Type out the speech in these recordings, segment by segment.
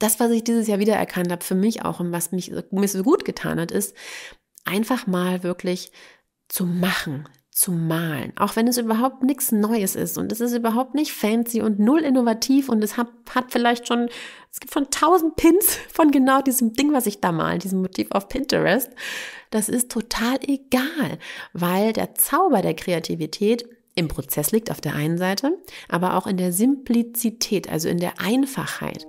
das, was ich dieses Jahr wiedererkannt habe, für mich auch und was mich, mir so gut getan hat, ist, einfach mal wirklich zu machen, zu malen. Auch wenn es überhaupt nichts Neues ist und es ist überhaupt nicht fancy und null innovativ und es hat, hat vielleicht schon, es gibt von tausend Pins von genau diesem Ding, was ich da mal, diesem Motiv auf Pinterest. Das ist total egal, weil der Zauber der Kreativität im Prozess liegt auf der einen Seite, aber auch in der Simplizität, also in der Einfachheit.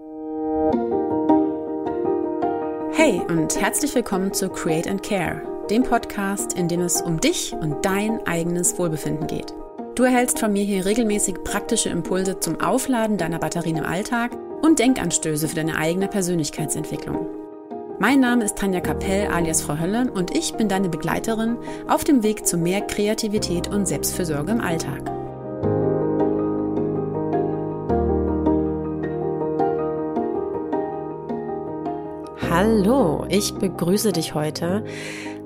Hey und herzlich willkommen zu Create and Care, dem Podcast, in dem es um dich und dein eigenes Wohlbefinden geht. Du erhältst von mir hier regelmäßig praktische Impulse zum Aufladen deiner Batterien im Alltag und Denkanstöße für deine eigene Persönlichkeitsentwicklung. Mein Name ist Tanja Kapell alias Frau Hölle und ich bin deine Begleiterin auf dem Weg zu mehr Kreativität und Selbstfürsorge im Alltag. Hallo, ich begrüße dich heute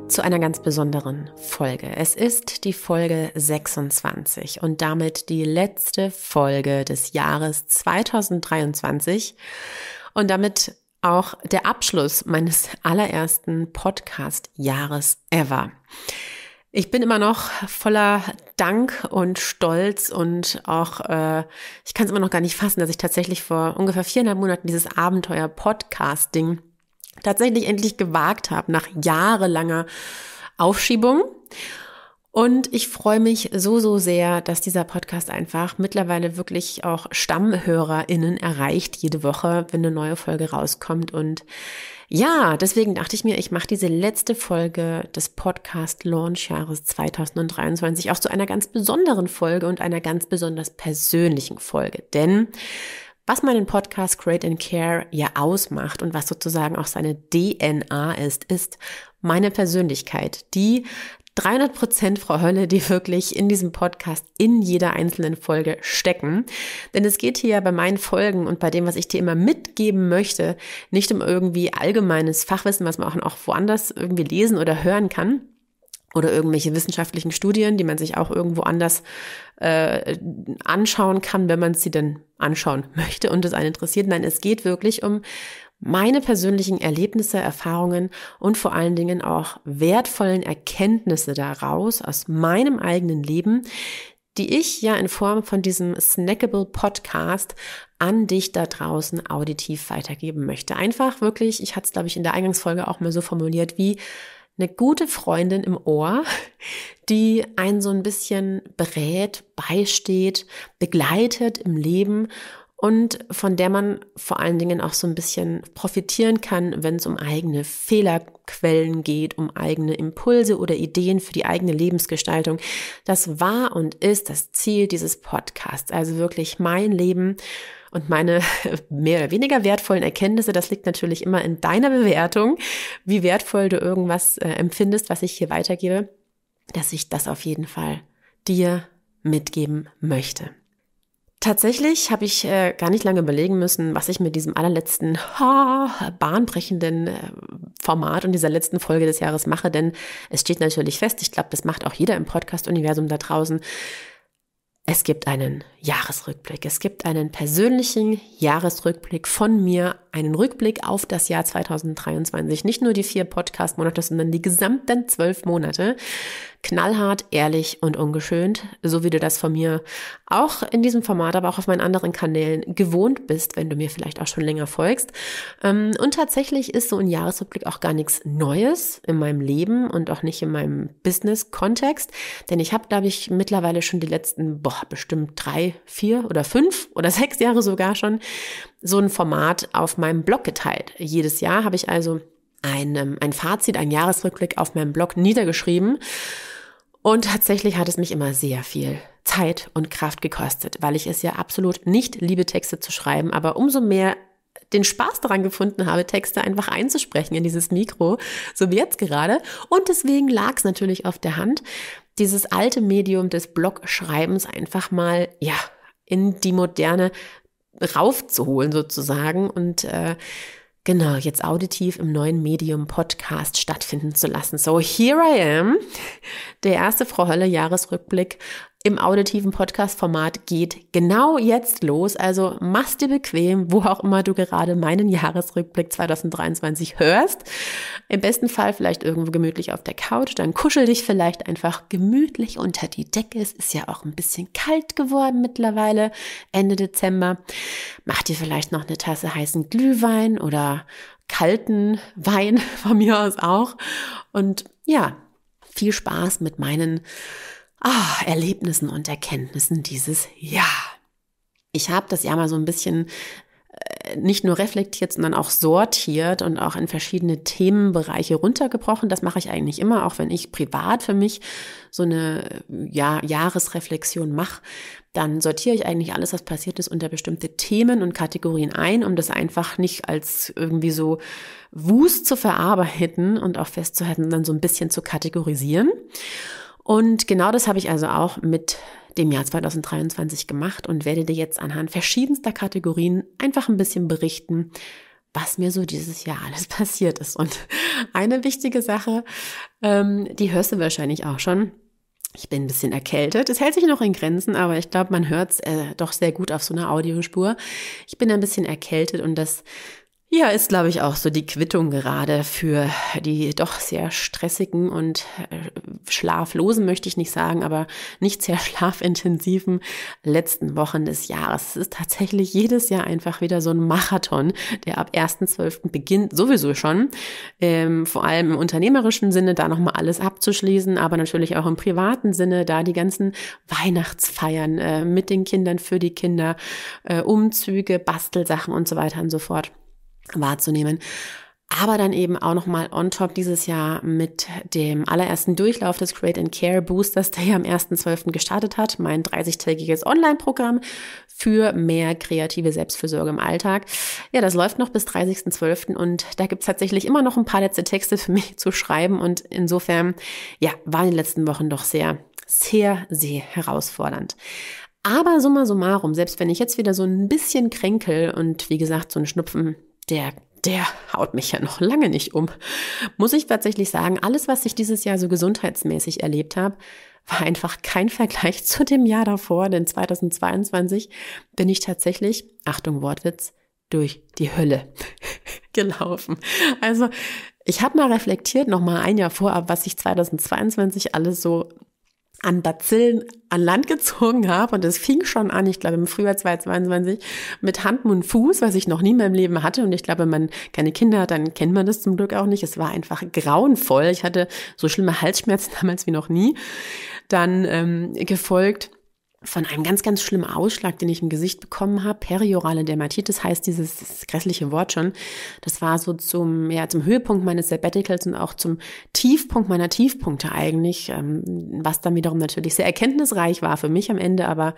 zu einer ganz besonderen Folge. Es ist die Folge 26 und damit die letzte Folge des Jahres 2023 und damit auch der Abschluss meines allerersten Podcast-Jahres ever. Ich bin immer noch voller Dank und Stolz und auch, äh, ich kann es immer noch gar nicht fassen, dass ich tatsächlich vor ungefähr viereinhalb Monaten dieses Abenteuer Podcasting tatsächlich endlich gewagt habe nach jahrelanger Aufschiebung. Und ich freue mich so, so sehr, dass dieser Podcast einfach mittlerweile wirklich auch StammhörerInnen erreicht, jede Woche, wenn eine neue Folge rauskommt. Und ja, deswegen dachte ich mir, ich mache diese letzte Folge des Podcast-Launch-Jahres 2023 auch zu einer ganz besonderen Folge und einer ganz besonders persönlichen Folge. Denn was meinen Podcast Create and Care ja ausmacht und was sozusagen auch seine DNA ist, ist meine Persönlichkeit, die 300 Prozent Frau Hölle, die wirklich in diesem Podcast in jeder einzelnen Folge stecken. Denn es geht hier bei meinen Folgen und bei dem, was ich dir immer mitgeben möchte, nicht um irgendwie allgemeines Fachwissen, was man auch woanders irgendwie lesen oder hören kann, oder irgendwelche wissenschaftlichen Studien, die man sich auch irgendwo anders äh, anschauen kann, wenn man sie denn anschauen möchte und es einen interessiert. Nein, es geht wirklich um meine persönlichen Erlebnisse, Erfahrungen und vor allen Dingen auch wertvollen Erkenntnisse daraus aus meinem eigenen Leben, die ich ja in Form von diesem Snackable Podcast an dich da draußen auditiv weitergeben möchte. Einfach wirklich, ich hatte es glaube ich in der Eingangsfolge auch mal so formuliert, wie eine gute Freundin im Ohr, die einen so ein bisschen berät, beisteht, begleitet im Leben und von der man vor allen Dingen auch so ein bisschen profitieren kann, wenn es um eigene Fehlerquellen geht, um eigene Impulse oder Ideen für die eigene Lebensgestaltung. Das war und ist das Ziel dieses Podcasts, also wirklich mein Leben und meine mehr oder weniger wertvollen Erkenntnisse, das liegt natürlich immer in deiner Bewertung, wie wertvoll du irgendwas äh, empfindest, was ich hier weitergebe, dass ich das auf jeden Fall dir mitgeben möchte. Tatsächlich habe ich äh, gar nicht lange überlegen müssen, was ich mit diesem allerletzten ha, bahnbrechenden äh, Format und dieser letzten Folge des Jahres mache, denn es steht natürlich fest, ich glaube, das macht auch jeder im Podcast-Universum da draußen. Es gibt einen Jahresrückblick. Es gibt einen persönlichen Jahresrückblick von mir, einen Rückblick auf das Jahr 2023. Nicht nur die vier Podcast-Monate, sondern die gesamten zwölf Monate. Knallhart, ehrlich und ungeschönt, so wie du das von mir auch in diesem Format, aber auch auf meinen anderen Kanälen gewohnt bist, wenn du mir vielleicht auch schon länger folgst. Ähm, und tatsächlich ist so ein Jahresrückblick auch gar nichts Neues in meinem Leben und auch nicht in meinem Business-Kontext, denn ich habe, glaube ich, mittlerweile schon die letzten, boah, bestimmt drei, vier oder fünf oder sechs Jahre sogar schon so ein Format auf meinem Blog geteilt. Jedes Jahr habe ich also ein, ähm, ein Fazit, einen Jahresrückblick auf meinem Blog niedergeschrieben. Und tatsächlich hat es mich immer sehr viel Zeit und Kraft gekostet, weil ich es ja absolut nicht liebe, Texte zu schreiben, aber umso mehr den Spaß daran gefunden habe, Texte einfach einzusprechen in dieses Mikro, so wie jetzt gerade. Und deswegen lag es natürlich auf der Hand, dieses alte Medium des Blogschreibens einfach mal, ja, in die moderne raufzuholen sozusagen und äh, genau jetzt auditiv im neuen Medium Podcast stattfinden zu lassen. So, here I am, der erste Frau Hölle Jahresrückblick im auditiven Podcast-Format geht genau jetzt los. Also mach's dir bequem, wo auch immer du gerade meinen Jahresrückblick 2023 hörst. Im besten Fall vielleicht irgendwo gemütlich auf der Couch. Dann kuschel dich vielleicht einfach gemütlich unter die Decke. Es ist ja auch ein bisschen kalt geworden mittlerweile, Ende Dezember. Mach dir vielleicht noch eine Tasse heißen Glühwein oder kalten Wein von mir aus auch. Und ja, viel Spaß mit meinen ah, Erlebnissen und Erkenntnissen dieses Jahr. Ich habe das Jahr mal so ein bisschen äh, nicht nur reflektiert, sondern auch sortiert und auch in verschiedene Themenbereiche runtergebrochen. Das mache ich eigentlich immer, auch wenn ich privat für mich so eine äh, ja, Jahresreflexion mache. Dann sortiere ich eigentlich alles, was passiert ist, unter bestimmte Themen und Kategorien ein, um das einfach nicht als irgendwie so Wust zu verarbeiten und auch festzuhalten, sondern so ein bisschen zu kategorisieren. Und genau das habe ich also auch mit dem Jahr 2023 gemacht und werde dir jetzt anhand verschiedenster Kategorien einfach ein bisschen berichten, was mir so dieses Jahr alles passiert ist. Und eine wichtige Sache, ähm, die hörst du wahrscheinlich auch schon. Ich bin ein bisschen erkältet. Es hält sich noch in Grenzen, aber ich glaube, man hört es äh, doch sehr gut auf so einer Audiospur. Ich bin ein bisschen erkältet und das ja, ist, glaube ich, auch so die Quittung gerade für die doch sehr stressigen und äh, schlaflosen möchte ich nicht sagen, aber nicht sehr schlafintensiven letzten Wochen des Jahres. Es ist tatsächlich jedes Jahr einfach wieder so ein Marathon, der ab 1.12. beginnt, sowieso schon. Ähm, vor allem im unternehmerischen Sinne, da nochmal alles abzuschließen, aber natürlich auch im privaten Sinne, da die ganzen Weihnachtsfeiern äh, mit den Kindern, für die Kinder, äh, Umzüge, Bastelsachen und so weiter und so fort wahrzunehmen aber dann eben auch nochmal on top dieses Jahr mit dem allerersten Durchlauf des Create and Care Boosters, der ja am 1.12. gestartet hat, mein 30-tägiges Online-Programm für mehr kreative Selbstfürsorge im Alltag. Ja, das läuft noch bis 30.12. und da gibt's tatsächlich immer noch ein paar letzte Texte für mich zu schreiben und insofern, ja, war in den letzten Wochen doch sehr, sehr, sehr herausfordernd. Aber summa summarum, selbst wenn ich jetzt wieder so ein bisschen kränkel und wie gesagt so ein Schnupfen, der der haut mich ja noch lange nicht um. Muss ich tatsächlich sagen, alles, was ich dieses Jahr so gesundheitsmäßig erlebt habe, war einfach kein Vergleich zu dem Jahr davor, denn 2022 bin ich tatsächlich, Achtung Wortwitz, durch die Hölle gelaufen. Also ich habe mal reflektiert, nochmal ein Jahr vorab, was ich 2022 alles so an Bazillen an Land gezogen habe. Und das fing schon an, ich glaube im Frühjahr 2022, mit Hand, Mund, Fuß, was ich noch nie in meinem Leben hatte. Und ich glaube, man keine Kinder hat, dann kennt man das zum Glück auch nicht. Es war einfach grauenvoll. Ich hatte so schlimme Halsschmerzen damals wie noch nie. Dann ähm, gefolgt von einem ganz, ganz schlimmen Ausschlag, den ich im Gesicht bekommen habe. Periorale Dermatitis heißt dieses grässliche Wort schon. Das war so zum, ja, zum Höhepunkt meines Sabbaticals und auch zum Tiefpunkt meiner Tiefpunkte eigentlich, ähm, was dann wiederum natürlich sehr erkenntnisreich war für mich am Ende, aber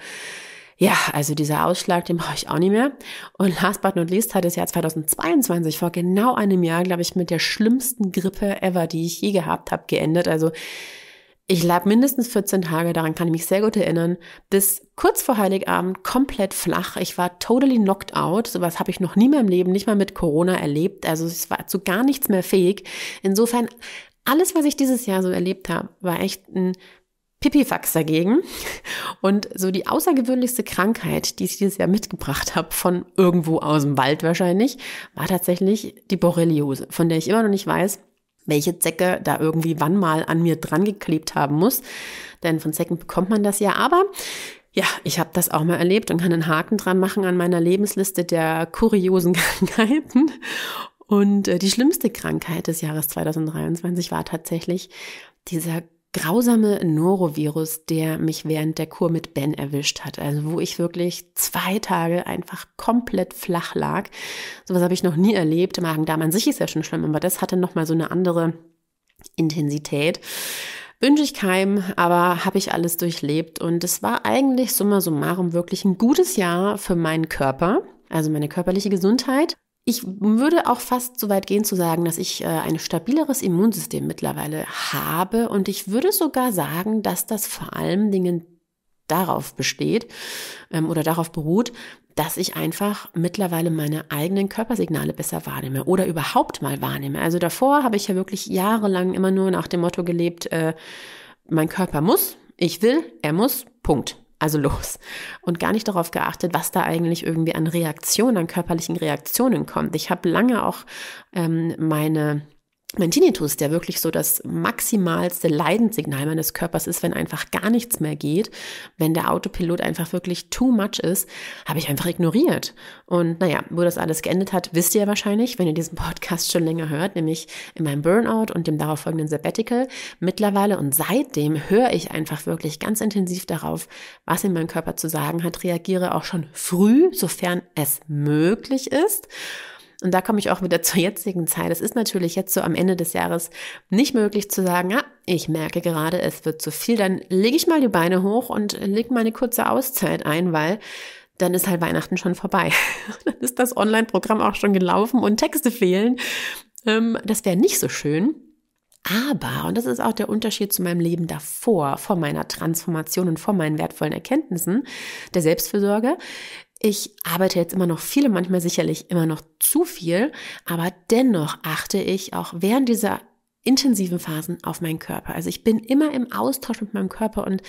ja, also dieser Ausschlag, den brauche ich auch nicht mehr. Und last but not least hat das Jahr 2022 vor genau einem Jahr, glaube ich, mit der schlimmsten Grippe ever, die ich je gehabt habe, geendet. Also ich lag mindestens 14 Tage, daran kann ich mich sehr gut erinnern, bis kurz vor Heiligabend komplett flach. Ich war totally knocked out. Sowas habe ich noch nie in meinem Leben, nicht mal mit Corona erlebt. Also es war zu gar nichts mehr fähig. Insofern, alles, was ich dieses Jahr so erlebt habe, war echt ein Pipifax dagegen. Und so die außergewöhnlichste Krankheit, die ich dieses Jahr mitgebracht habe, von irgendwo aus dem Wald wahrscheinlich, war tatsächlich die Borreliose, von der ich immer noch nicht weiß, welche Zecke da irgendwie wann mal an mir dran geklebt haben muss. Denn von Zecken bekommt man das ja. Aber ja, ich habe das auch mal erlebt und kann einen Haken dran machen an meiner Lebensliste der kuriosen Krankheiten. Und äh, die schlimmste Krankheit des Jahres 2023 war tatsächlich dieser grausame Norovirus, der mich während der Kur mit Ben erwischt hat. Also wo ich wirklich zwei Tage einfach komplett flach lag. Sowas habe ich noch nie erlebt. Magen-Darm an sich ist ja schon schlimm, aber das hatte nochmal so eine andere Intensität. Wünsche ich keinem, aber habe ich alles durchlebt. Und es war eigentlich summa summarum wirklich ein gutes Jahr für meinen Körper, also meine körperliche Gesundheit. Ich würde auch fast so weit gehen zu sagen, dass ich äh, ein stabileres Immunsystem mittlerweile habe und ich würde sogar sagen, dass das vor allen Dingen darauf besteht ähm, oder darauf beruht, dass ich einfach mittlerweile meine eigenen Körpersignale besser wahrnehme oder überhaupt mal wahrnehme. Also davor habe ich ja wirklich jahrelang immer nur nach dem Motto gelebt, äh, mein Körper muss, ich will, er muss, Punkt also los. Und gar nicht darauf geachtet, was da eigentlich irgendwie an Reaktionen, an körperlichen Reaktionen kommt. Ich habe lange auch ähm, meine mein Tinnitus, der wirklich so das maximalste Leidenssignal meines Körpers ist, wenn einfach gar nichts mehr geht, wenn der Autopilot einfach wirklich too much ist, habe ich einfach ignoriert. Und naja, wo das alles geendet hat, wisst ihr ja wahrscheinlich, wenn ihr diesen Podcast schon länger hört, nämlich in meinem Burnout und dem darauffolgenden Sabbatical. Mittlerweile und seitdem höre ich einfach wirklich ganz intensiv darauf, was in meinem Körper zu sagen hat, reagiere auch schon früh, sofern es möglich ist und da komme ich auch wieder zur jetzigen Zeit. Es ist natürlich jetzt so am Ende des Jahres nicht möglich zu sagen, ah, ich merke gerade, es wird zu viel, dann lege ich mal die Beine hoch und lege mal eine kurze Auszeit ein, weil dann ist halt Weihnachten schon vorbei. dann ist das Online-Programm auch schon gelaufen und Texte fehlen. Ähm, das wäre nicht so schön. Aber, und das ist auch der Unterschied zu meinem Leben davor, vor meiner Transformation und vor meinen wertvollen Erkenntnissen der Selbstfürsorge, ich arbeite jetzt immer noch viel und manchmal sicherlich immer noch zu viel, aber dennoch achte ich auch während dieser intensiven Phasen auf meinen Körper. Also ich bin immer im Austausch mit meinem Körper und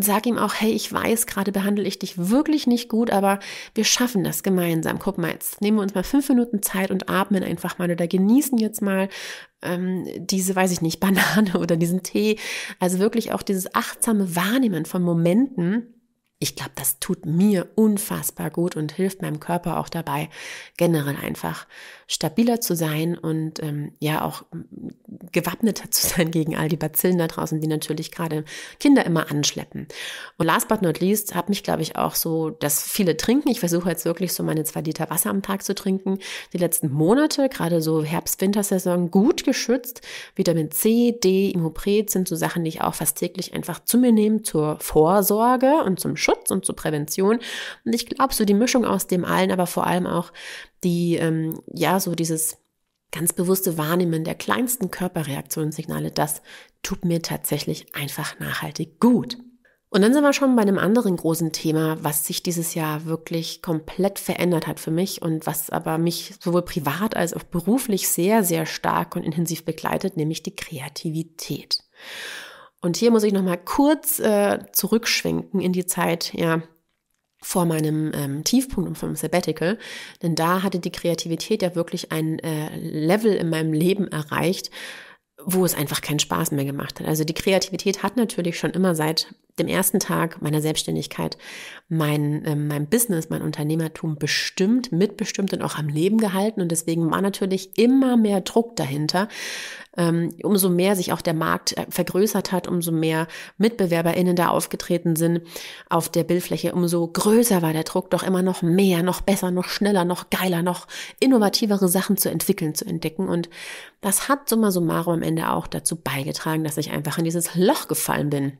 sag ihm auch, hey, ich weiß, gerade behandle ich dich wirklich nicht gut, aber wir schaffen das gemeinsam. Guck mal, jetzt nehmen wir uns mal fünf Minuten Zeit und atmen einfach mal oder genießen jetzt mal ähm, diese, weiß ich nicht, Banane oder diesen Tee. Also wirklich auch dieses achtsame Wahrnehmen von Momenten, ich glaube, das tut mir unfassbar gut und hilft meinem Körper auch dabei, generell einfach stabiler zu sein und ähm, ja auch gewappneter zu sein gegen all die Bazillen da draußen, die natürlich gerade Kinder immer anschleppen. Und last but not least hat mich, glaube ich, auch so, dass viele trinken. Ich versuche jetzt wirklich so meine zwei Liter Wasser am Tag zu trinken. Die letzten Monate, gerade so Herbst-Wintersaison, gut geschützt. Vitamin C, D, Imopret sind so Sachen, die ich auch fast täglich einfach zu mir nehme zur Vorsorge und zum Schutz und zur Prävention. Und ich glaube, so die Mischung aus dem allen, aber vor allem auch die, ähm, ja, so dieses ganz bewusste Wahrnehmen der kleinsten Körperreaktionssignale, das tut mir tatsächlich einfach nachhaltig gut. Und dann sind wir schon bei einem anderen großen Thema, was sich dieses Jahr wirklich komplett verändert hat für mich und was aber mich sowohl privat als auch beruflich sehr, sehr stark und intensiv begleitet, nämlich die Kreativität. Und hier muss ich nochmal kurz äh, zurückschwenken in die Zeit, ja, vor meinem ähm, Tiefpunkt und vom Sabbatical, denn da hatte die Kreativität ja wirklich ein äh, Level in meinem Leben erreicht, wo es einfach keinen Spaß mehr gemacht hat. Also die Kreativität hat natürlich schon immer seit dem ersten Tag meiner Selbstständigkeit mein, äh, mein Business, mein Unternehmertum bestimmt, mitbestimmt und auch am Leben gehalten. Und deswegen war natürlich immer mehr Druck dahinter. Ähm, umso mehr sich auch der Markt äh, vergrößert hat, umso mehr MitbewerberInnen da aufgetreten sind auf der Bildfläche, umso größer war der Druck, doch immer noch mehr, noch besser, noch schneller, noch geiler, noch innovativere Sachen zu entwickeln, zu entdecken. Und das hat summa summarum am Ende auch dazu beigetragen, dass ich einfach in dieses Loch gefallen bin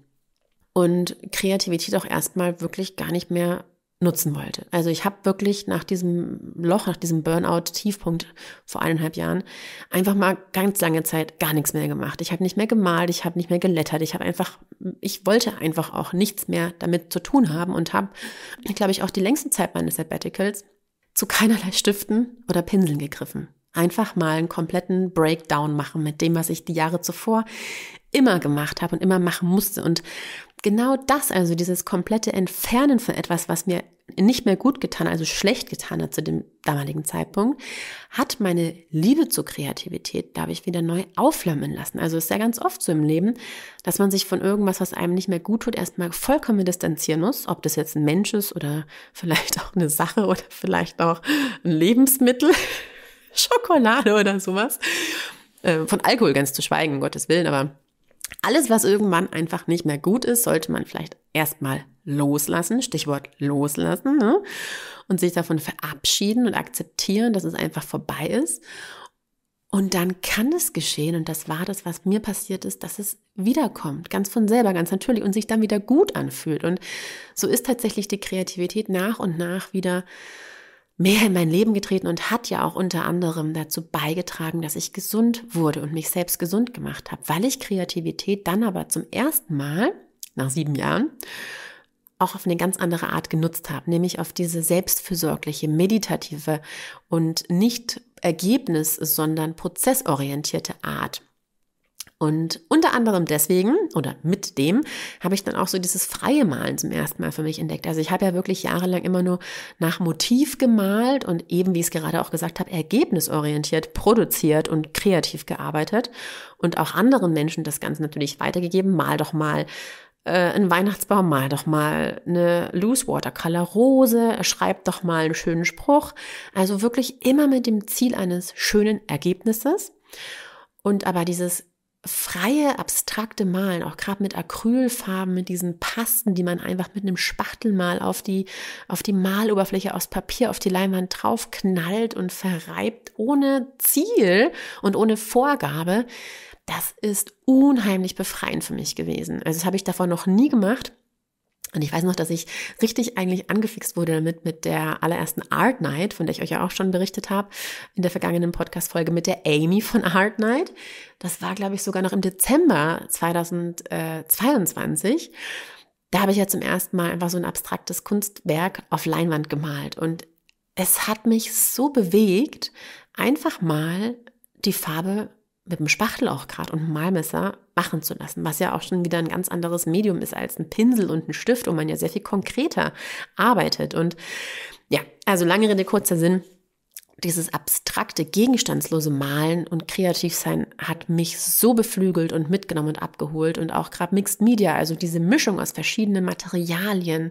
und Kreativität auch erstmal wirklich gar nicht mehr nutzen wollte. Also ich habe wirklich nach diesem Loch, nach diesem Burnout-Tiefpunkt vor eineinhalb Jahren einfach mal ganz lange Zeit gar nichts mehr gemacht. Ich habe nicht mehr gemalt, ich habe nicht mehr gelettert, ich habe einfach, ich wollte einfach auch nichts mehr damit zu tun haben und habe, glaube ich, auch die längste Zeit meines Sabbaticals zu keinerlei Stiften oder Pinseln gegriffen. Einfach mal einen kompletten Breakdown machen mit dem, was ich die Jahre zuvor immer gemacht habe und immer machen musste. Und genau das, also dieses komplette Entfernen von etwas, was mir nicht mehr gut getan, also schlecht getan hat zu dem damaligen Zeitpunkt, hat meine Liebe zur Kreativität, darf ich wieder neu aufflammen lassen. Also ist ja ganz oft so im Leben, dass man sich von irgendwas, was einem nicht mehr gut tut, erstmal vollkommen distanzieren muss, ob das jetzt ein Mensch ist oder vielleicht auch eine Sache oder vielleicht auch ein Lebensmittel, Schokolade oder sowas. Äh, von Alkohol ganz zu schweigen, um Gottes Willen, aber alles, was irgendwann einfach nicht mehr gut ist, sollte man vielleicht erstmal loslassen, Stichwort loslassen, ne? und sich davon verabschieden und akzeptieren, dass es einfach vorbei ist. Und dann kann es geschehen, und das war das, was mir passiert ist, dass es wiederkommt, ganz von selber, ganz natürlich und sich dann wieder gut anfühlt. Und so ist tatsächlich die Kreativität nach und nach wieder mehr in mein Leben getreten und hat ja auch unter anderem dazu beigetragen, dass ich gesund wurde und mich selbst gesund gemacht habe, weil ich Kreativität dann aber zum ersten Mal nach sieben Jahren auch auf eine ganz andere Art genutzt habe, nämlich auf diese selbstfürsorgliche, meditative und nicht ergebnis, sondern prozessorientierte Art. Und unter anderem deswegen oder mit dem habe ich dann auch so dieses freie Malen zum ersten Mal für mich entdeckt. Also ich habe ja wirklich jahrelang immer nur nach Motiv gemalt und eben, wie ich es gerade auch gesagt habe, ergebnisorientiert, produziert und kreativ gearbeitet und auch anderen Menschen das Ganze natürlich weitergegeben. Mal doch mal äh, einen Weihnachtsbaum, mal doch mal eine Loose Watercolor Rose, schreib doch mal einen schönen Spruch. Also wirklich immer mit dem Ziel eines schönen Ergebnisses. Und aber dieses freie, abstrakte Malen, auch gerade mit Acrylfarben, mit diesen Pasten, die man einfach mit einem Spachtel mal auf die, auf die Maloberfläche aus Papier, auf die Leinwand draufknallt und verreibt, ohne Ziel und ohne Vorgabe, das ist unheimlich befreiend für mich gewesen. Also das habe ich davon noch nie gemacht. Und ich weiß noch, dass ich richtig eigentlich angefixt wurde damit mit der allerersten Art Night, von der ich euch ja auch schon berichtet habe, in der vergangenen Podcast-Folge mit der Amy von Art Night. Das war, glaube ich, sogar noch im Dezember 2022. Da habe ich ja zum ersten Mal einfach so ein abstraktes Kunstwerk auf Leinwand gemalt. Und es hat mich so bewegt, einfach mal die Farbe mit dem Spachtel auch gerade und Malmesser machen zu lassen, was ja auch schon wieder ein ganz anderes Medium ist als ein Pinsel und ein Stift, wo man ja sehr viel konkreter arbeitet. Und ja, also lange Rede, kurzer Sinn dieses abstrakte, gegenstandslose Malen und Kreativsein hat mich so beflügelt und mitgenommen und abgeholt und auch gerade Mixed Media, also diese Mischung aus verschiedenen Materialien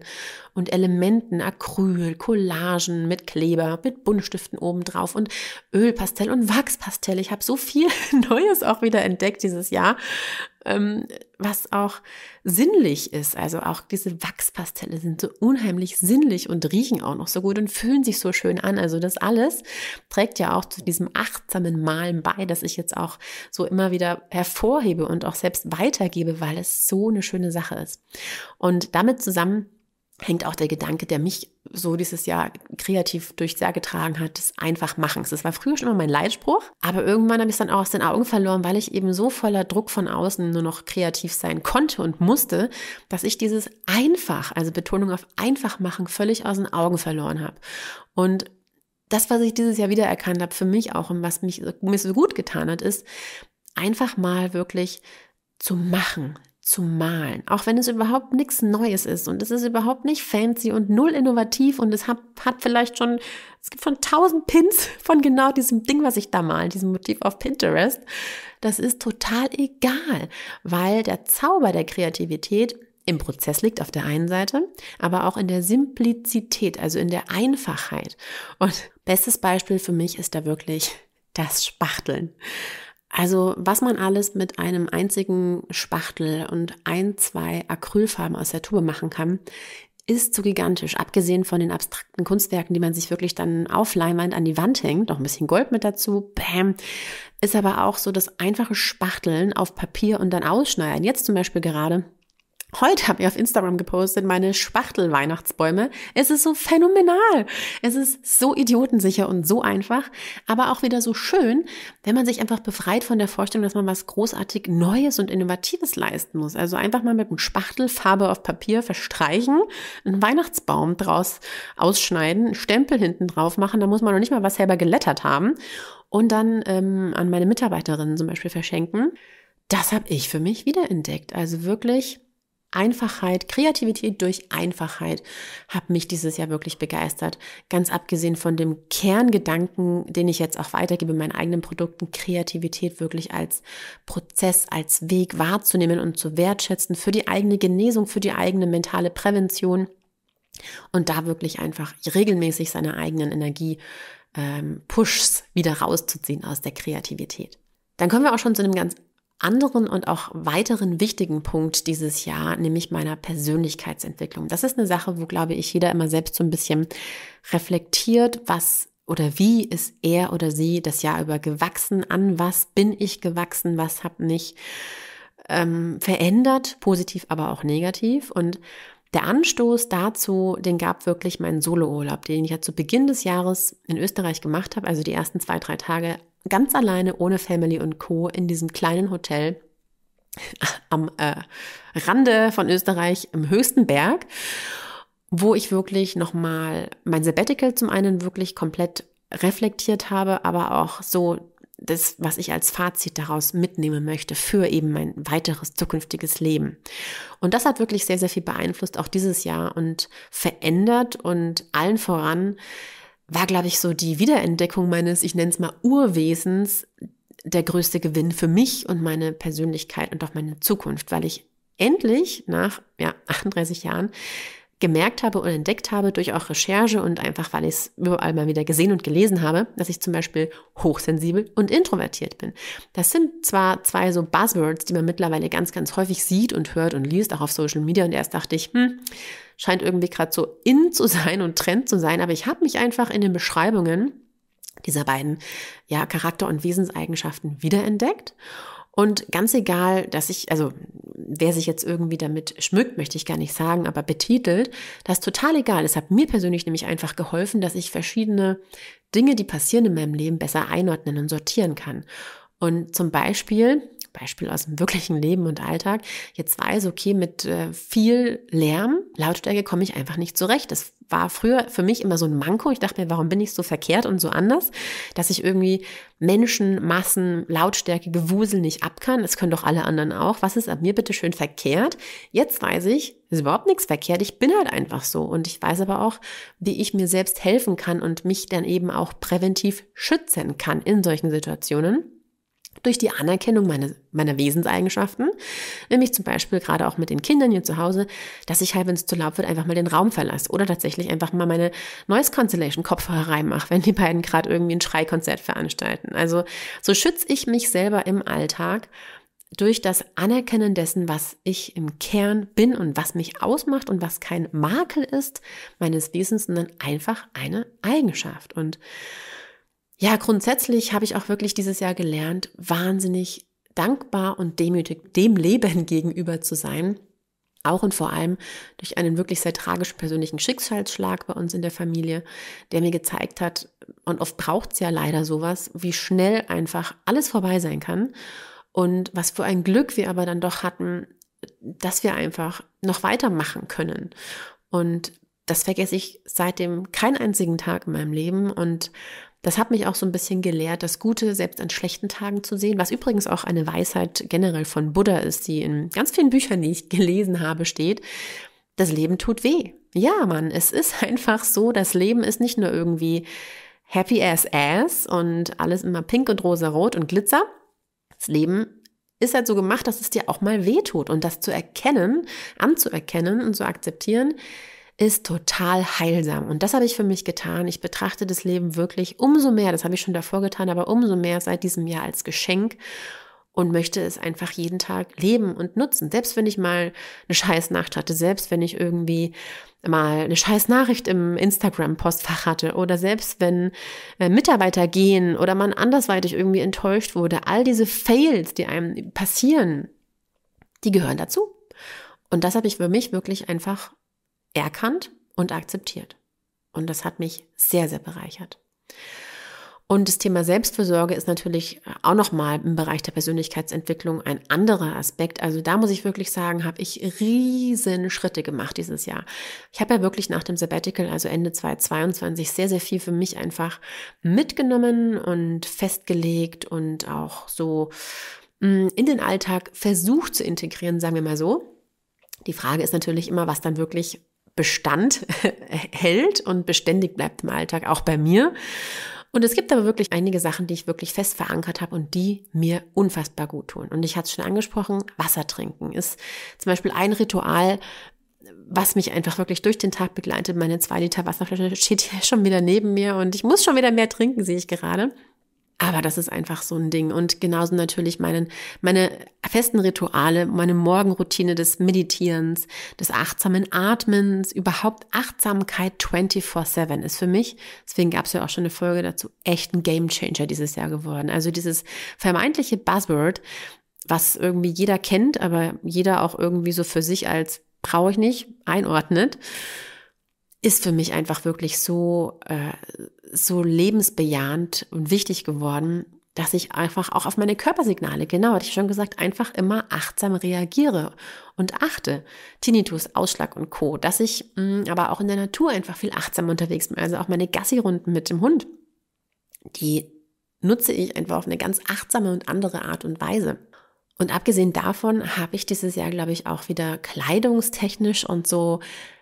und Elementen, Acryl, Collagen mit Kleber, mit Buntstiften obendrauf und Ölpastell und Wachspastell. Ich habe so viel Neues auch wieder entdeckt dieses Jahr, ähm, was auch sinnlich ist. Also auch diese Wachspastelle sind so unheimlich sinnlich und riechen auch noch so gut und fühlen sich so schön an. Also das alles trägt ja auch zu diesem achtsamen Malen bei, dass ich jetzt auch so immer wieder hervorhebe und auch selbst weitergebe, weil es so eine schöne Sache ist. Und damit zusammen hängt auch der Gedanke, der mich so dieses Jahr kreativ durchs Jahr getragen hat, des einfach Machens. Das war früher schon immer mein Leitspruch, aber irgendwann habe ich es dann auch aus den Augen verloren, weil ich eben so voller Druck von außen nur noch kreativ sein konnte und musste, dass ich dieses einfach, also Betonung auf einfach machen, völlig aus den Augen verloren habe. Und das, was ich dieses Jahr wiedererkannt habe für mich auch und was mich, mir so gut getan hat, ist, einfach mal wirklich zu machen, zu malen. Auch wenn es überhaupt nichts Neues ist und es ist überhaupt nicht fancy und null innovativ und es hat, hat vielleicht schon, es gibt schon tausend Pins von genau diesem Ding, was ich da mal, diesem Motiv auf Pinterest. Das ist total egal, weil der Zauber der Kreativität im Prozess liegt auf der einen Seite, aber auch in der Simplizität, also in der Einfachheit. Und bestes Beispiel für mich ist da wirklich das Spachteln. Also was man alles mit einem einzigen Spachtel und ein, zwei Acrylfarben aus der Tube machen kann, ist zu gigantisch. Abgesehen von den abstrakten Kunstwerken, die man sich wirklich dann auf Leinwand an die Wand hängt, noch ein bisschen Gold mit dazu, bam, ist aber auch so das einfache Spachteln auf Papier und dann ausschneiden. Jetzt zum Beispiel gerade Heute habe ich auf Instagram gepostet, meine Spachtel-Weihnachtsbäume. Es ist so phänomenal. Es ist so idiotensicher und so einfach, aber auch wieder so schön, wenn man sich einfach befreit von der Vorstellung, dass man was großartig Neues und Innovatives leisten muss. Also einfach mal mit einem Spachtel Farbe auf Papier verstreichen, einen Weihnachtsbaum draus ausschneiden, einen Stempel hinten drauf machen. Da muss man noch nicht mal was selber gelettert haben. Und dann ähm, an meine Mitarbeiterinnen zum Beispiel verschenken. Das habe ich für mich wiederentdeckt. Also wirklich Einfachheit, Kreativität durch Einfachheit hat mich dieses Jahr wirklich begeistert. Ganz abgesehen von dem Kerngedanken, den ich jetzt auch weitergebe in meinen eigenen Produkten, Kreativität wirklich als Prozess, als Weg wahrzunehmen und zu wertschätzen für die eigene Genesung, für die eigene mentale Prävention und da wirklich einfach regelmäßig seine eigenen Energie ähm, Pushs wieder rauszuziehen aus der Kreativität. Dann kommen wir auch schon zu einem ganz anderen und auch weiteren wichtigen Punkt dieses Jahr, nämlich meiner Persönlichkeitsentwicklung. Das ist eine Sache, wo, glaube ich, jeder immer selbst so ein bisschen reflektiert, was oder wie ist er oder sie das Jahr über gewachsen, an was bin ich gewachsen, was habe mich ähm, verändert, positiv, aber auch negativ. Und der Anstoß dazu, den gab wirklich mein Solo-Urlaub, den ich ja zu Beginn des Jahres in Österreich gemacht habe, also die ersten zwei, drei Tage ganz alleine ohne Family und Co. in diesem kleinen Hotel am äh, Rande von Österreich im höchsten Berg, wo ich wirklich nochmal mein Sabbatical zum einen wirklich komplett reflektiert habe, aber auch so das, was ich als Fazit daraus mitnehmen möchte für eben mein weiteres zukünftiges Leben. Und das hat wirklich sehr, sehr viel beeinflusst, auch dieses Jahr und verändert und allen voran war, glaube ich, so die Wiederentdeckung meines, ich nenne es mal Urwesens, der größte Gewinn für mich und meine Persönlichkeit und auch meine Zukunft, weil ich endlich nach ja, 38 Jahren gemerkt habe und entdeckt habe durch auch Recherche und einfach, weil ich es überall mal wieder gesehen und gelesen habe, dass ich zum Beispiel hochsensibel und introvertiert bin. Das sind zwar zwei so Buzzwords, die man mittlerweile ganz, ganz häufig sieht und hört und liest, auch auf Social Media. Und erst dachte ich, hm, scheint irgendwie gerade so in zu sein und Trend zu sein, aber ich habe mich einfach in den Beschreibungen dieser beiden ja, Charakter- und Wesenseigenschaften wiederentdeckt. Und ganz egal, dass ich, also wer sich jetzt irgendwie damit schmückt, möchte ich gar nicht sagen, aber betitelt, das ist total egal. Es hat mir persönlich nämlich einfach geholfen, dass ich verschiedene Dinge, die passieren in meinem Leben, besser einordnen und sortieren kann. Und zum Beispiel Beispiel aus dem wirklichen Leben und Alltag, jetzt weiß, okay, mit äh, viel Lärm, Lautstärke komme ich einfach nicht zurecht. Das war früher für mich immer so ein Manko. Ich dachte mir, warum bin ich so verkehrt und so anders, dass ich irgendwie Menschen, Massen, Lautstärke, Gewusel nicht ab kann. Das können doch alle anderen auch. Was ist an mir bitte schön verkehrt? Jetzt weiß ich, ist überhaupt nichts verkehrt. Ich bin halt einfach so. Und ich weiß aber auch, wie ich mir selbst helfen kann und mich dann eben auch präventiv schützen kann in solchen Situationen durch die Anerkennung meine, meiner Wesenseigenschaften, nämlich zum Beispiel gerade auch mit den Kindern hier zu Hause, dass ich halt, wenn es zu laut wird, einfach mal den Raum verlasse oder tatsächlich einfach mal meine Noise Constellation Kopfhörer reinmache, wenn die beiden gerade irgendwie ein Schreikonzert veranstalten. Also so schütze ich mich selber im Alltag durch das Anerkennen dessen, was ich im Kern bin und was mich ausmacht und was kein Makel ist meines Wesens, sondern einfach eine Eigenschaft. Und ja, grundsätzlich habe ich auch wirklich dieses Jahr gelernt, wahnsinnig dankbar und demütig dem Leben gegenüber zu sein. Auch und vor allem durch einen wirklich sehr tragisch persönlichen Schicksalsschlag bei uns in der Familie, der mir gezeigt hat, und oft braucht es ja leider sowas, wie schnell einfach alles vorbei sein kann und was für ein Glück wir aber dann doch hatten, dass wir einfach noch weitermachen können. Und das vergesse ich seitdem keinen einzigen Tag in meinem Leben und das hat mich auch so ein bisschen gelehrt, das Gute selbst an schlechten Tagen zu sehen, was übrigens auch eine Weisheit generell von Buddha ist, die in ganz vielen Büchern, die ich gelesen habe, steht. Das Leben tut weh. Ja, Mann, es ist einfach so, das Leben ist nicht nur irgendwie happy ass ass und alles immer pink und rosa rot und Glitzer. Das Leben ist halt so gemacht, dass es dir auch mal weh tut und das zu erkennen, anzuerkennen und zu akzeptieren, ist total heilsam. Und das habe ich für mich getan. Ich betrachte das Leben wirklich umso mehr, das habe ich schon davor getan, aber umso mehr seit diesem Jahr als Geschenk und möchte es einfach jeden Tag leben und nutzen. Selbst wenn ich mal eine scheiß Nacht hatte, selbst wenn ich irgendwie mal eine scheiß Nachricht im Instagram-Postfach hatte oder selbst wenn äh, Mitarbeiter gehen oder man andersweitig irgendwie enttäuscht wurde, all diese Fails, die einem passieren, die gehören dazu. Und das habe ich für mich wirklich einfach erkannt und akzeptiert. Und das hat mich sehr, sehr bereichert. Und das Thema Selbstfürsorge ist natürlich äh, auch nochmal im Bereich der Persönlichkeitsentwicklung ein anderer Aspekt. Also da muss ich wirklich sagen, habe ich riesen Schritte gemacht dieses Jahr. Ich habe ja wirklich nach dem Sabbatical, also Ende 2022, sehr, sehr viel für mich einfach mitgenommen und festgelegt und auch so hm, in den Alltag versucht zu integrieren, sagen wir mal so. Die Frage ist natürlich immer, was dann wirklich Bestand hält und beständig bleibt im Alltag, auch bei mir. Und es gibt aber wirklich einige Sachen, die ich wirklich fest verankert habe und die mir unfassbar gut tun. Und ich hatte es schon angesprochen, Wasser trinken ist zum Beispiel ein Ritual, was mich einfach wirklich durch den Tag begleitet. Meine zwei Liter Wasserflasche steht hier schon wieder neben mir und ich muss schon wieder mehr trinken, sehe ich gerade. Aber das ist einfach so ein Ding. Und genauso natürlich meinen, meine festen Rituale, meine Morgenroutine des Meditierens, des achtsamen Atmens, überhaupt Achtsamkeit 24-7 ist für mich, deswegen gab es ja auch schon eine Folge dazu, echt ein Gamechanger dieses Jahr geworden. Also dieses vermeintliche Buzzword, was irgendwie jeder kennt, aber jeder auch irgendwie so für sich als brauche ich nicht einordnet, ist für mich einfach wirklich so, äh, so lebensbejahend und wichtig geworden, dass ich einfach auch auf meine Körpersignale, genau, hatte ich schon gesagt, einfach immer achtsam reagiere und achte. Tinnitus, Ausschlag und Co. Dass ich mh, mm, aber auch in der Natur einfach viel achtsam unterwegs bin. Also auch meine Gassi-Runden mit dem Hund, die nutze ich einfach auf eine ganz achtsame und andere Art und Weise. Und abgesehen davon habe ich dieses Jahr, glaube ich, auch wieder kleidungstechnisch und so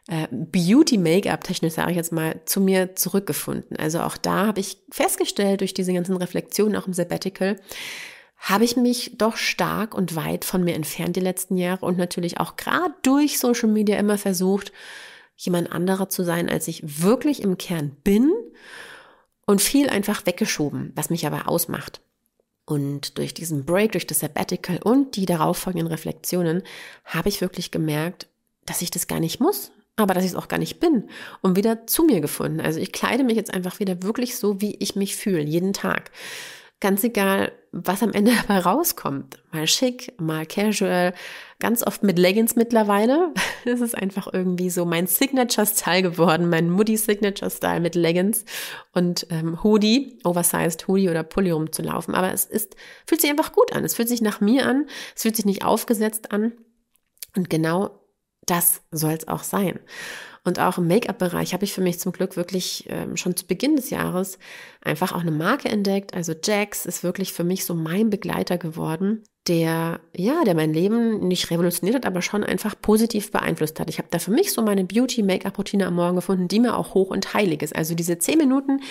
äh, Beauty-Make-up-technisch, sage ich jetzt mal, zu mir zurückgefunden. Also auch da habe ich festgestellt, durch diese ganzen Reflexionen auch im Sabbatical, habe ich mich doch stark und weit von mir entfernt die letzten Jahre und natürlich auch gerade durch Social Media immer versucht, jemand anderer zu sein, als ich wirklich im Kern bin und viel einfach weggeschoben, was mich aber ausmacht. Und durch diesen Break, durch das Sabbatical und die darauffolgenden Reflexionen habe ich wirklich gemerkt, dass ich das gar nicht muss, aber dass ich es auch gar nicht bin und wieder zu mir gefunden. Also ich kleide mich jetzt einfach wieder wirklich so, wie ich mich fühle, jeden Tag. Ganz egal, was am Ende dabei rauskommt. Mal schick, mal casual, ganz oft mit Leggings mittlerweile. Das ist einfach irgendwie so mein Signature-Style geworden, mein Moody-Signature-Style mit Leggings und ähm, Hoodie, Oversized Hoodie oder Pulli rumzulaufen. Aber es ist, fühlt sich einfach gut an. Es fühlt sich nach mir an. Es fühlt sich nicht aufgesetzt an. Und genau das soll es auch sein. Und auch im Make-up-Bereich habe ich für mich zum Glück wirklich ähm, schon zu Beginn des Jahres einfach auch eine Marke entdeckt. Also Jax ist wirklich für mich so mein Begleiter geworden, der, ja, der mein Leben nicht revolutioniert hat, aber schon einfach positiv beeinflusst hat. Ich habe da für mich so meine Beauty-Make-up-Routine am Morgen gefunden, die mir auch hoch und heilig ist. Also diese 10 Minuten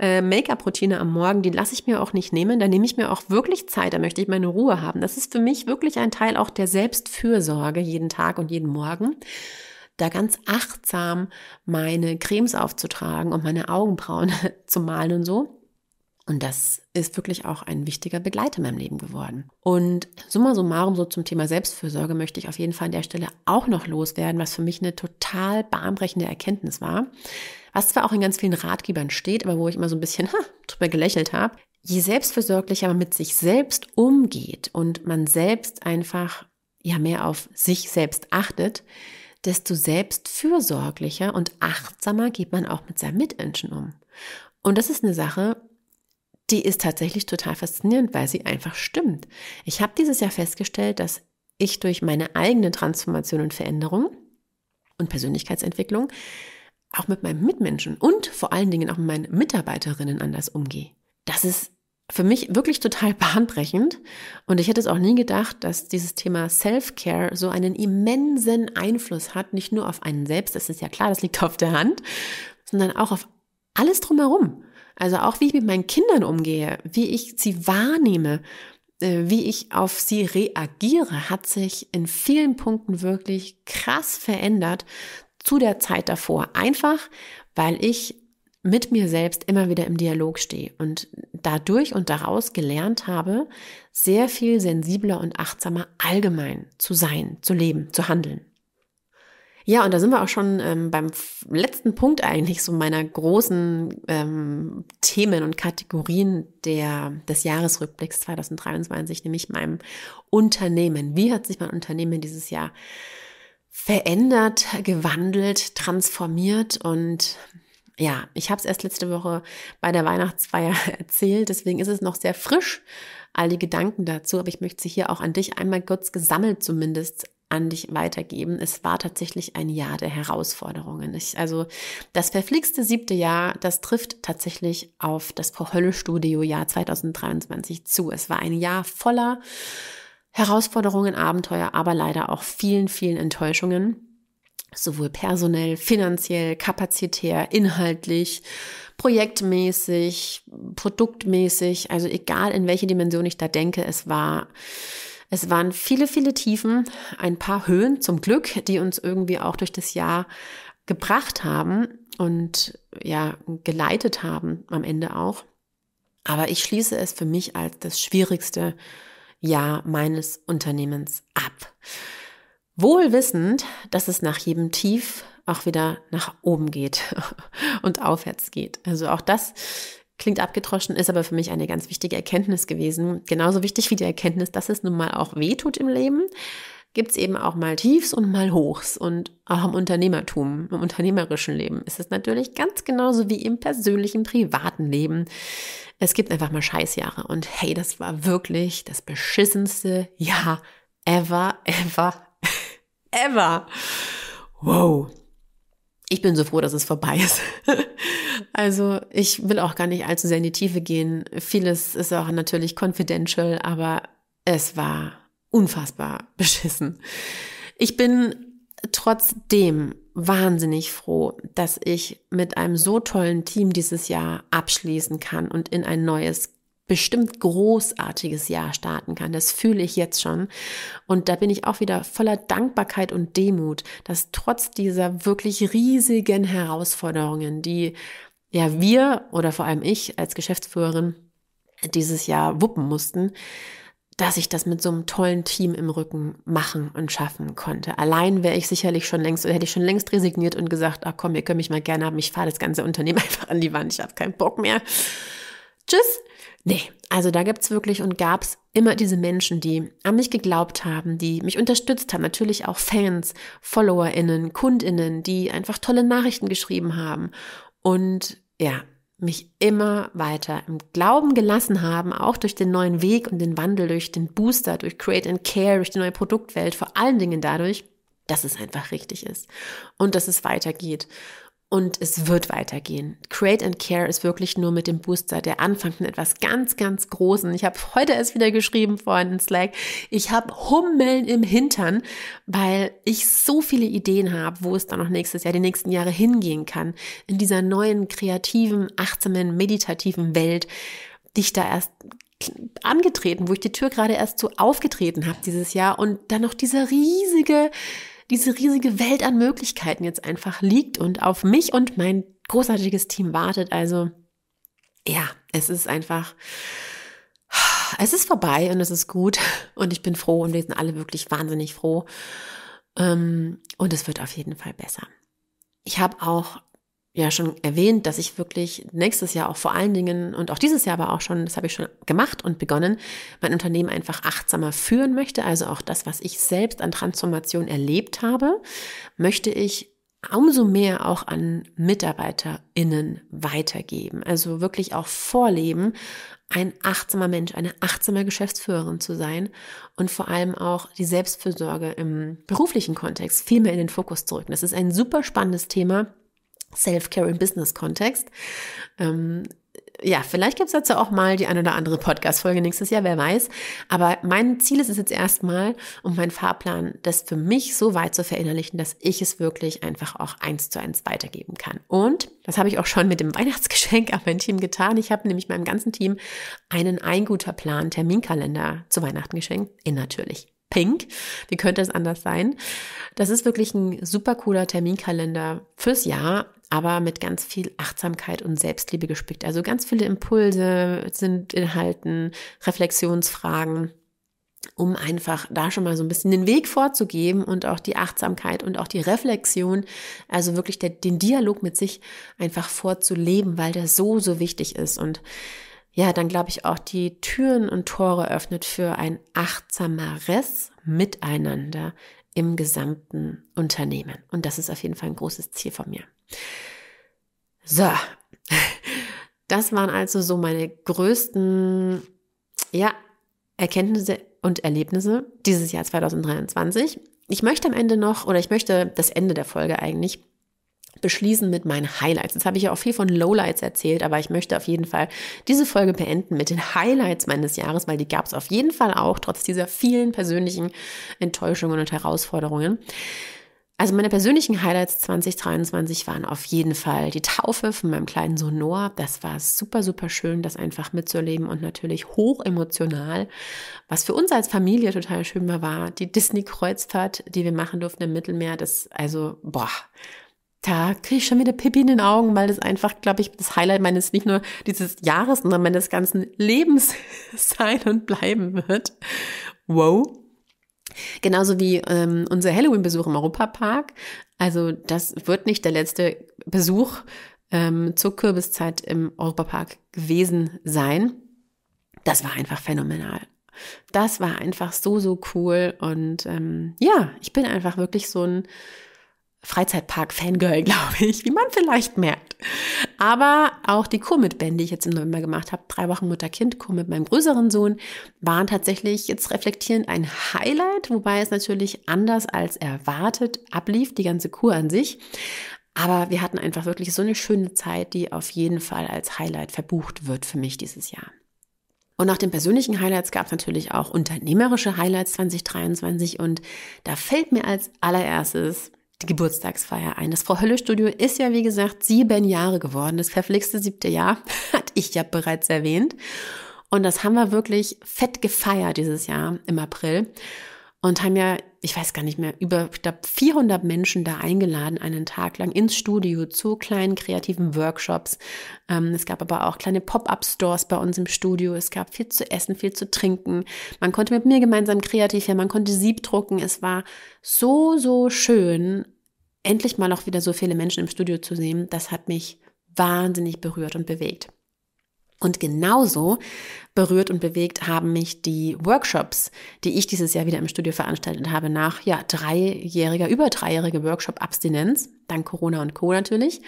äh, Make-up-Routine am Morgen, die lasse ich mir auch nicht nehmen. Da nehme ich mir auch wirklich Zeit, da möchte ich meine Ruhe haben. Das ist für mich wirklich ein Teil auch der Selbstfürsorge jeden Tag und jeden Morgen da ganz achtsam meine Cremes aufzutragen und meine Augenbrauen zu malen und so. Und das ist wirklich auch ein wichtiger Begleiter in meinem Leben geworden. Und summa summarum, so zum Thema Selbstfürsorge möchte ich auf jeden Fall an der Stelle auch noch loswerden, was für mich eine total bahnbrechende Erkenntnis war. Was zwar auch in ganz vielen Ratgebern steht, aber wo ich immer so ein bisschen ha, drüber gelächelt habe. Je selbstfürsorglicher man mit sich selbst umgeht und man selbst einfach ja mehr auf sich selbst achtet, desto selbstfürsorglicher und achtsamer geht man auch mit seinen Mitmenschen um. Und das ist eine Sache, die ist tatsächlich total faszinierend, weil sie einfach stimmt. Ich habe dieses Jahr festgestellt, dass ich durch meine eigene Transformation und Veränderung und Persönlichkeitsentwicklung auch mit meinen Mitmenschen und vor allen Dingen auch mit meinen Mitarbeiterinnen anders umgehe. Das ist für mich wirklich total bahnbrechend. Und ich hätte es auch nie gedacht, dass dieses Thema Self-Care so einen immensen Einfluss hat, nicht nur auf einen selbst, das ist ja klar, das liegt auf der Hand, sondern auch auf alles drumherum. Also auch wie ich mit meinen Kindern umgehe, wie ich sie wahrnehme, äh, wie ich auf sie reagiere, hat sich in vielen Punkten wirklich krass verändert zu der Zeit davor. Einfach, weil ich mit mir selbst immer wieder im Dialog stehe und dadurch und daraus gelernt habe, sehr viel sensibler und achtsamer allgemein zu sein, zu leben, zu handeln. Ja, und da sind wir auch schon ähm, beim letzten Punkt eigentlich so meiner großen ähm, Themen und Kategorien der, des Jahresrückblicks 2023, nämlich meinem Unternehmen. Wie hat sich mein Unternehmen dieses Jahr verändert, gewandelt, transformiert und ja, ich habe es erst letzte Woche bei der Weihnachtsfeier erzählt, deswegen ist es noch sehr frisch, all die Gedanken dazu, aber ich möchte sie hier auch an dich einmal kurz gesammelt zumindest an dich weitergeben. Es war tatsächlich ein Jahr der Herausforderungen. Ich, also das verflixte siebte Jahr, das trifft tatsächlich auf das Pro-Hölle-Studio-Jahr 2023 zu. Es war ein Jahr voller Herausforderungen, Abenteuer, aber leider auch vielen, vielen Enttäuschungen sowohl personell, finanziell, kapazitär, inhaltlich, projektmäßig, produktmäßig, also egal in welche Dimension ich da denke, es war es waren viele, viele Tiefen, ein paar Höhen zum Glück, die uns irgendwie auch durch das Jahr gebracht haben und ja, geleitet haben am Ende auch. Aber ich schließe es für mich als das schwierigste Jahr meines Unternehmens ab. Wohl wissend, dass es nach jedem Tief auch wieder nach oben geht und aufwärts geht. Also auch das klingt abgetroschen, ist aber für mich eine ganz wichtige Erkenntnis gewesen. Genauso wichtig wie die Erkenntnis, dass es nun mal auch weh tut im Leben, gibt es eben auch mal Tiefs und mal Hochs. Und auch im Unternehmertum, im unternehmerischen Leben ist es natürlich ganz genauso wie im persönlichen, privaten Leben. Es gibt einfach mal Scheißjahre. Und hey, das war wirklich das beschissenste Jahr ever, ever, ever. Wow. Ich bin so froh, dass es vorbei ist. also ich will auch gar nicht allzu sehr in die Tiefe gehen. Vieles ist auch natürlich confidential, aber es war unfassbar beschissen. Ich bin trotzdem wahnsinnig froh, dass ich mit einem so tollen Team dieses Jahr abschließen kann und in ein neues bestimmt großartiges Jahr starten kann. Das fühle ich jetzt schon. Und da bin ich auch wieder voller Dankbarkeit und Demut, dass trotz dieser wirklich riesigen Herausforderungen, die ja wir oder vor allem ich als Geschäftsführerin dieses Jahr wuppen mussten, dass ich das mit so einem tollen Team im Rücken machen und schaffen konnte. Allein wäre ich sicherlich schon längst, oder hätte ich schon längst resigniert und gesagt, ach komm, ihr könnt mich mal gerne haben, ich fahre das ganze Unternehmen einfach an die Wand, ich habe keinen Bock mehr. Tschüss, Nee, also da gibt's wirklich und gab's immer diese Menschen, die an mich geglaubt haben, die mich unterstützt haben, natürlich auch Fans, FollowerInnen, KundInnen, die einfach tolle Nachrichten geschrieben haben und ja, mich immer weiter im Glauben gelassen haben, auch durch den neuen Weg und den Wandel, durch den Booster, durch Create and Care, durch die neue Produktwelt, vor allen Dingen dadurch, dass es einfach richtig ist und dass es weitergeht und es wird weitergehen. Create and Care ist wirklich nur mit dem Booster der Anfang von etwas ganz, ganz Großen. Ich habe heute erst wieder geschrieben vorhin in Slack. Ich habe Hummeln im Hintern, weil ich so viele Ideen habe, wo es dann noch nächstes Jahr, die nächsten Jahre hingehen kann. In dieser neuen, kreativen, achtsamen, meditativen Welt, dich da erst angetreten, wo ich die Tür gerade erst so aufgetreten habe dieses Jahr und dann noch diese riesige diese riesige Welt an Möglichkeiten jetzt einfach liegt und auf mich und mein großartiges Team wartet. Also ja, es ist einfach, es ist vorbei und es ist gut und ich bin froh und wir sind alle wirklich wahnsinnig froh. Ähm, und es wird auf jeden Fall besser. Ich habe auch ja schon erwähnt, dass ich wirklich nächstes Jahr auch vor allen Dingen und auch dieses Jahr aber auch schon, das habe ich schon gemacht und begonnen, mein Unternehmen einfach achtsamer führen möchte. Also auch das, was ich selbst an Transformation erlebt habe, möchte ich umso mehr auch an MitarbeiterInnen weitergeben. Also wirklich auch vorleben, ein achtsamer Mensch, eine achtsame Geschäftsführerin zu sein und vor allem auch die Selbstfürsorge im beruflichen Kontext viel mehr in den Fokus zu rücken. Das ist ein super spannendes Thema Self-Care im Business-Kontext. Ähm, ja, vielleicht gibt es dazu auch mal die ein oder andere Podcast-Folge nächstes Jahr, wer weiß. Aber mein Ziel ist es jetzt erstmal, um meinen Fahrplan, das für mich so weit zu verinnerlichen, dass ich es wirklich einfach auch eins zu eins weitergeben kann. Und das habe ich auch schon mit dem Weihnachtsgeschenk an mein Team getan. Ich habe nämlich meinem ganzen Team einen Einguterplan-Terminkalender zu Weihnachten geschenkt, in natürlich pink. Wie könnte es anders sein? Das ist wirklich ein super cooler Terminkalender fürs Jahr, aber mit ganz viel Achtsamkeit und Selbstliebe gespickt. Also ganz viele Impulse sind Inhalten, Reflexionsfragen um einfach da schon mal so ein bisschen den Weg vorzugeben und auch die Achtsamkeit und auch die Reflexion, also wirklich der, den Dialog mit sich einfach vorzuleben, weil der so, so wichtig ist. Und ja, dann glaube ich auch die Türen und Tore öffnet für ein achtsameres Miteinander im gesamten Unternehmen. Und das ist auf jeden Fall ein großes Ziel von mir. So, das waren also so meine größten ja, Erkenntnisse und Erlebnisse dieses Jahr 2023. Ich möchte am Ende noch, oder ich möchte das Ende der Folge eigentlich beschließen mit meinen Highlights. Jetzt habe ich ja auch viel von Lowlights erzählt, aber ich möchte auf jeden Fall diese Folge beenden mit den Highlights meines Jahres, weil die gab es auf jeden Fall auch, trotz dieser vielen persönlichen Enttäuschungen und Herausforderungen. Also meine persönlichen Highlights 2023 waren auf jeden Fall die Taufe von meinem kleinen Sohn Noah. Das war super, super schön, das einfach mitzuerleben und natürlich hoch emotional. Was für uns als Familie total schön war, war die Disney-Kreuzfahrt, die wir machen durften im Mittelmeer. Das, also, boah, da kriege ich schon wieder Pippi in den Augen, weil das einfach, glaube ich, das Highlight meines nicht nur dieses Jahres, sondern meines ganzen Lebens sein und bleiben wird. Wow. Genauso wie ähm, unser Halloween-Besuch im Europapark. Also das wird nicht der letzte Besuch ähm, zur Kürbiszeit im Europapark gewesen sein. Das war einfach phänomenal. Das war einfach so, so cool. Und ähm, ja, ich bin einfach wirklich so ein Freizeitpark-Fangirl, glaube ich, wie man vielleicht merkt. Aber auch die Kur mit Ben, die ich jetzt im November gemacht habe, drei Wochen mutter kind kur mit meinem größeren Sohn, waren tatsächlich jetzt reflektierend ein Highlight, wobei es natürlich anders als erwartet ablief, die ganze Kur an sich. Aber wir hatten einfach wirklich so eine schöne Zeit, die auf jeden Fall als Highlight verbucht wird für mich dieses Jahr. Und nach den persönlichen Highlights gab es natürlich auch unternehmerische Highlights 2023 und da fällt mir als allererstes Geburtstagsfeier ein. Das Frau Hölle Studio ist ja, wie gesagt, sieben Jahre geworden. Das verflixte siebte Jahr hatte ich ja bereits erwähnt. Und das haben wir wirklich fett gefeiert dieses Jahr im April und haben ja, ich weiß gar nicht mehr, über glaub, 400 Menschen da eingeladen, einen Tag lang ins Studio zu kleinen kreativen Workshops. Ähm, es gab aber auch kleine Pop-up-Stores bei uns im Studio. Es gab viel zu essen, viel zu trinken. Man konnte mit mir gemeinsam kreativ werden, man konnte Sieb drucken. Es war so, so schön endlich mal noch wieder so viele Menschen im Studio zu sehen, das hat mich wahnsinnig berührt und bewegt. Und genauso berührt und bewegt haben mich die Workshops, die ich dieses Jahr wieder im Studio veranstaltet habe, nach ja, dreijähriger, über dreijähriger Workshop-Abstinenz, dank Corona und Co. natürlich.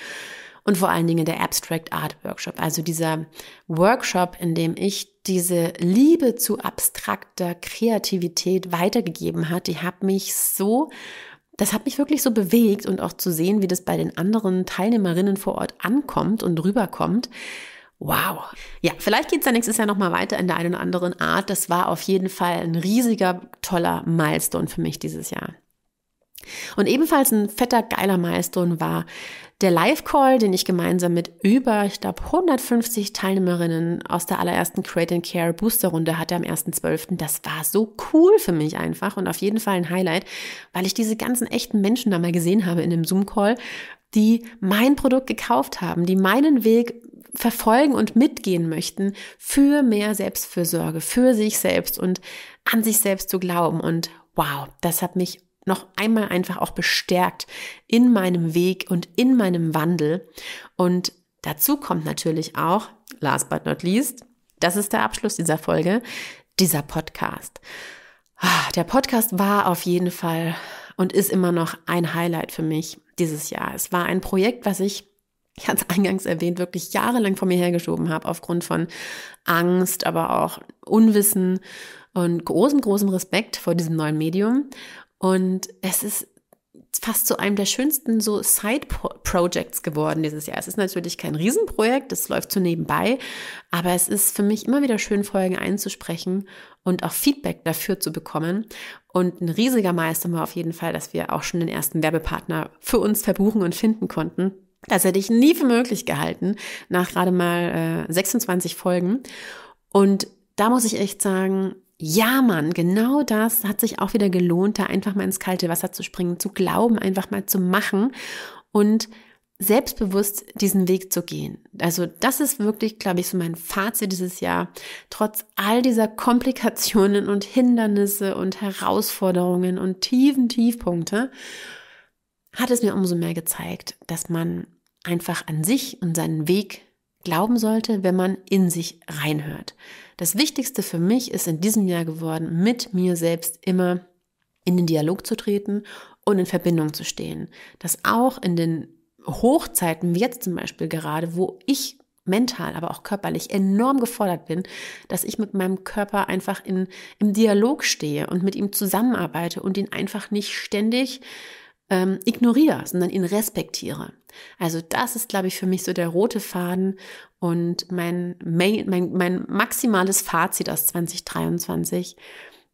Und vor allen Dingen der Abstract Art Workshop, also dieser Workshop, in dem ich diese Liebe zu abstrakter Kreativität weitergegeben hat, die hat mich so das hat mich wirklich so bewegt und auch zu sehen, wie das bei den anderen Teilnehmerinnen vor Ort ankommt und rüberkommt. Wow. Ja, vielleicht geht es dann nächstes Jahr nochmal weiter in der einen oder anderen Art. Das war auf jeden Fall ein riesiger, toller Milestone für mich dieses Jahr. Und ebenfalls ein fetter, geiler Milestone war der Live-Call, den ich gemeinsam mit über, ich glaube, 150 Teilnehmerinnen aus der allerersten Create and Care Booster-Runde hatte am 1.12. Das war so cool für mich einfach und auf jeden Fall ein Highlight, weil ich diese ganzen echten Menschen da mal gesehen habe in dem Zoom-Call, die mein Produkt gekauft haben, die meinen Weg verfolgen und mitgehen möchten für mehr Selbstfürsorge, für sich selbst und an sich selbst zu glauben. Und wow, das hat mich noch einmal einfach auch bestärkt in meinem Weg und in meinem Wandel. Und dazu kommt natürlich auch, last but not least, das ist der Abschluss dieser Folge, dieser Podcast. Ah, der Podcast war auf jeden Fall und ist immer noch ein Highlight für mich dieses Jahr. Es war ein Projekt, was ich ich hatte es eingangs erwähnt, wirklich jahrelang vor mir hergeschoben habe, aufgrund von Angst, aber auch Unwissen und großem, großem Respekt vor diesem neuen Medium. Und es ist fast zu einem der schönsten so Side-Projects geworden dieses Jahr. Es ist natürlich kein Riesenprojekt, es läuft so nebenbei, aber es ist für mich immer wieder schön, Folgen einzusprechen und auch Feedback dafür zu bekommen. Und ein riesiger Meister war auf jeden Fall, dass wir auch schon den ersten Werbepartner für uns verbuchen und finden konnten. Das hätte ich nie für möglich gehalten, nach gerade mal äh, 26 Folgen. Und da muss ich echt sagen, ja, Mann, genau das hat sich auch wieder gelohnt, da einfach mal ins kalte Wasser zu springen, zu glauben, einfach mal zu machen und selbstbewusst diesen Weg zu gehen. Also das ist wirklich, glaube ich, so mein Fazit dieses Jahr. Trotz all dieser Komplikationen und Hindernisse und Herausforderungen und tiefen Tiefpunkte hat es mir umso mehr gezeigt, dass man einfach an sich und seinen Weg glauben sollte, wenn man in sich reinhört. Das Wichtigste für mich ist in diesem Jahr geworden, mit mir selbst immer in den Dialog zu treten und in Verbindung zu stehen. Dass auch in den Hochzeiten, wie jetzt zum Beispiel gerade, wo ich mental, aber auch körperlich enorm gefordert bin, dass ich mit meinem Körper einfach in, im Dialog stehe und mit ihm zusammenarbeite und ihn einfach nicht ständig ähm, ignoriere, sondern ihn respektiere. Also das ist, glaube ich, für mich so der rote Faden und mein, mein, mein maximales Fazit aus 2023.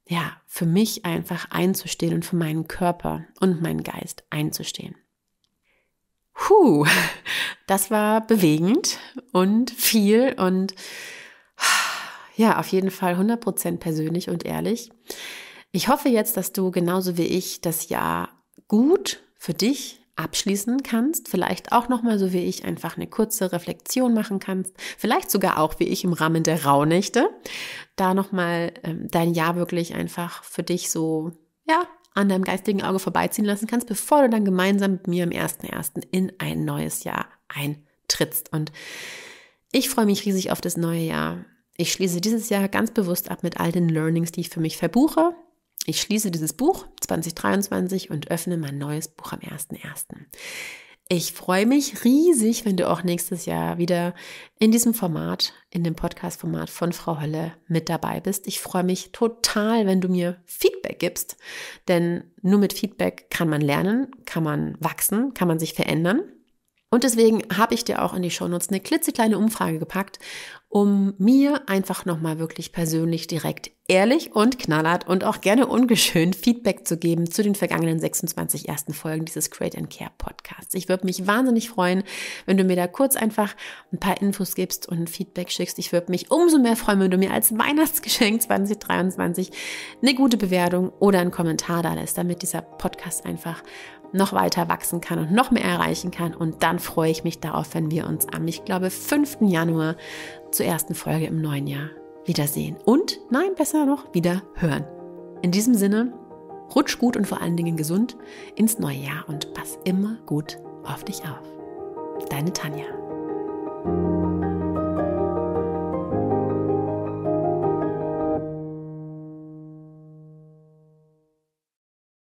Ja, für mich einfach einzustehen und für meinen Körper und meinen Geist einzustehen. Huh, das war bewegend und viel und ja, auf jeden Fall 100% persönlich und ehrlich. Ich hoffe jetzt, dass du genauso wie ich das Jahr gut für dich, abschließen kannst, vielleicht auch nochmal so wie ich einfach eine kurze Reflexion machen kannst, vielleicht sogar auch wie ich im Rahmen der Rauhnächte, da nochmal ähm, dein Jahr wirklich einfach für dich so, ja, an deinem geistigen Auge vorbeiziehen lassen kannst, bevor du dann gemeinsam mit mir am 1.1. in ein neues Jahr eintrittst. Und ich freue mich riesig auf das neue Jahr. Ich schließe dieses Jahr ganz bewusst ab mit all den Learnings, die ich für mich verbuche. Ich schließe dieses Buch 2023 und öffne mein neues Buch am 1.1. Ich freue mich riesig, wenn du auch nächstes Jahr wieder in diesem Format, in dem Podcast-Format von Frau Hölle mit dabei bist. Ich freue mich total, wenn du mir Feedback gibst, denn nur mit Feedback kann man lernen, kann man wachsen, kann man sich verändern. Und deswegen habe ich dir auch in die Shownotes eine klitzekleine Umfrage gepackt, um mir einfach nochmal wirklich persönlich direkt ehrlich und knallert und auch gerne ungeschönt Feedback zu geben zu den vergangenen 26 ersten Folgen dieses Create and Care Podcasts. Ich würde mich wahnsinnig freuen, wenn du mir da kurz einfach ein paar Infos gibst und Feedback schickst. Ich würde mich umso mehr freuen, wenn du mir als Weihnachtsgeschenk 2023 eine gute Bewertung oder einen Kommentar da lässt, damit dieser Podcast einfach noch weiter wachsen kann und noch mehr erreichen kann. Und dann freue ich mich darauf, wenn wir uns am, ich glaube, 5. Januar zur ersten Folge im neuen Jahr wiedersehen. Und nein, besser noch, wieder hören. In diesem Sinne, rutsch gut und vor allen Dingen gesund ins neue Jahr und pass immer gut auf dich auf. Deine Tanja.